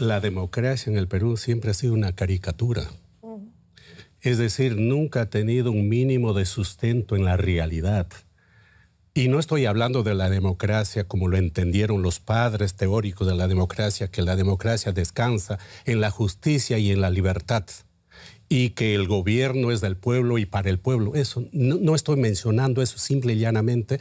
la democracia en el Perú siempre ha sido una caricatura. Es decir, nunca ha tenido un mínimo de sustento en la realidad. Y no estoy hablando de la democracia como lo entendieron los padres teóricos de la democracia, que la democracia descansa en la justicia y en la libertad y que el gobierno es del pueblo y para el pueblo. Eso no estoy mencionando eso simple y llanamente.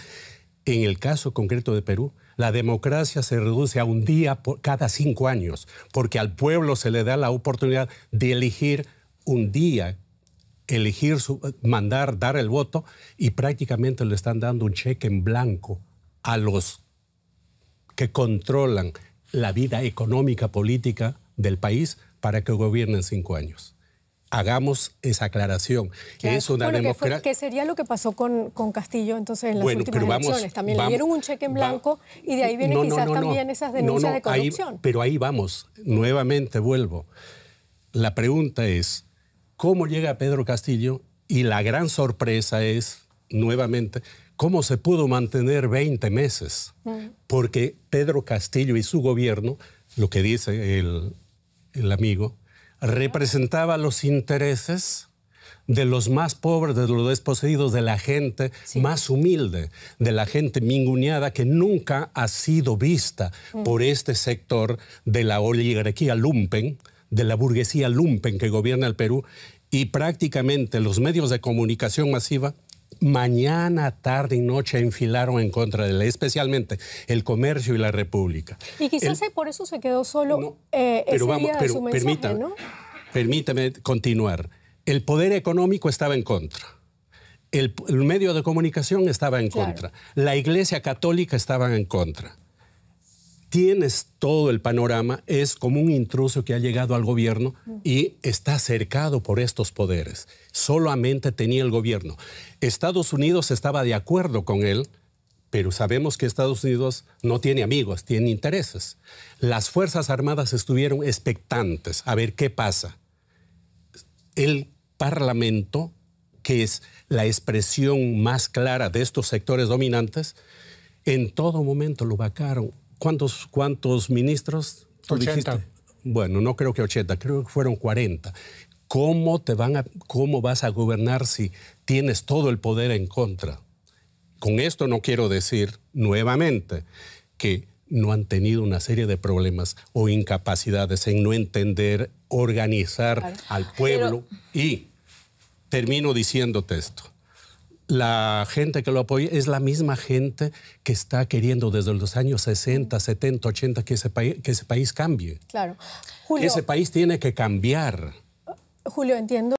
En el caso concreto de Perú, la democracia se reduce a un día cada cinco años, porque al pueblo se le da la oportunidad de elegir un día, elegir, su, mandar, dar el voto, y prácticamente le están dando un cheque en blanco a los que controlan la vida económica, política del país para que gobiernen cinco años hagamos esa aclaración. que Es una Que, sería lo que pasó con, con Castillo entonces en las últimas elecciones. También le dieron un cheque en blanco y de ahí vienen quizás también esas denuncias de corrupción. pero ahí vamos, nuevamente vuelvo. La pregunta es, ¿cómo llega Pedro Castillo? Y la gran sorpresa es, nuevamente, ¿cómo se pudo mantener 20 meses? Mm. Porque Pedro Castillo y su gobierno, lo que dice el, el amigo, representaba los intereses de los más pobres, de los desposeídos, de la gente más humilde, de la gente minguneada que nunca ha sido vista mm. por este sector de la oligarquía lumpen, de la burguesía lumpen que gobierna el Perú y prácticamente los medios de comunicación masiva mañana, tarde y noche enfilaron en contra de él, especialmente el comercio y la república. Y quizás por eso se quedó solo eh, pero Permítame continuar. El poder económico estaba en contra. El, medio de comunicación estaba en contra. La iglesia católica estaba en contra tienes todo el panorama, es como un intruso que ha llegado al gobierno y está cercado por estos poderes. Solamente tenía el gobierno. Estados Unidos estaba de acuerdo con él, pero sabemos que Estados Unidos no tiene amigos, tiene intereses. Las Fuerzas Armadas estuvieron expectantes a ver qué pasa. El Parlamento, que es la expresión más clara de estos sectores dominantes, en todo momento lo vacaron ¿Cuántos, cuántos ministros 80. Bueno, no creo que 80, creo que fueron 40. ¿Cómo, te van ¿Cómo vas a gobernar si tienes todo el poder en contra? Con esto no quiero decir nuevamente que no han tenido una serie de problemas o incapacidades en no entender, organizar al pueblo. Y termino diciéndote esto la gente que lo apoya es la misma gente que está queriendo desde los años 60, 70, 80 que ese, país, que ese país cambie. Claro. ese país tiene que cambiar. Julio, entiendo.